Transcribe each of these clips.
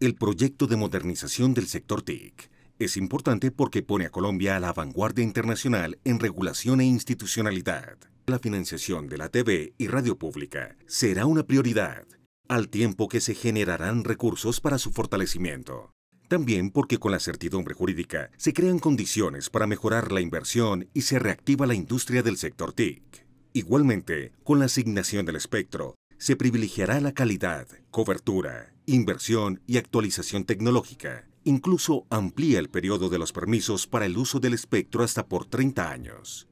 El proyecto de modernización del sector TIC es importante porque pone a Colombia a la vanguardia internacional en regulación e institucionalidad. La financiación de la TV y radio pública será una prioridad, al tiempo que se generarán recursos para su fortalecimiento. También porque con la certidumbre jurídica se crean condiciones para mejorar la inversión y se reactiva la industria del sector TIC. Igualmente, con la asignación del espectro, se privilegiará la calidad, cobertura inversión y actualización tecnológica. Incluso amplía el periodo de los permisos para el uso del espectro hasta por 30 años.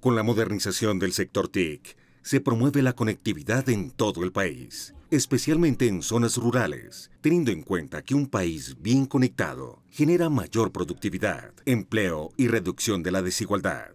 Con la modernización del sector TIC, se promueve la conectividad en todo el país, especialmente en zonas rurales, teniendo en cuenta que un país bien conectado genera mayor productividad, empleo y reducción de la desigualdad.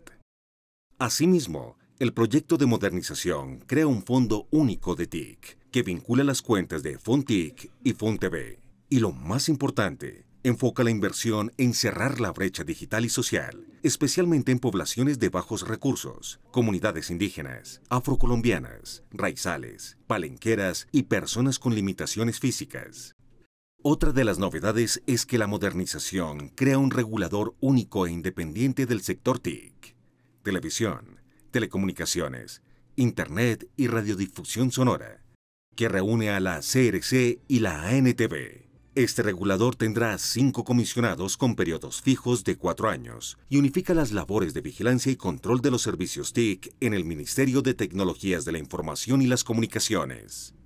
Asimismo, el proyecto de modernización crea un fondo único de TIC que vincula las cuentas de FONTIC y FONTV. Y lo más importante, enfoca la inversión en cerrar la brecha digital y social, especialmente en poblaciones de bajos recursos, comunidades indígenas, afrocolombianas, raizales, palenqueras y personas con limitaciones físicas. Otra de las novedades es que la modernización crea un regulador único e independiente del sector TIC. Televisión, telecomunicaciones, internet y radiodifusión sonora, que reúne a la CRC y la ANTV. Este regulador tendrá cinco comisionados con periodos fijos de cuatro años y unifica las labores de vigilancia y control de los servicios TIC en el Ministerio de Tecnologías de la Información y las Comunicaciones.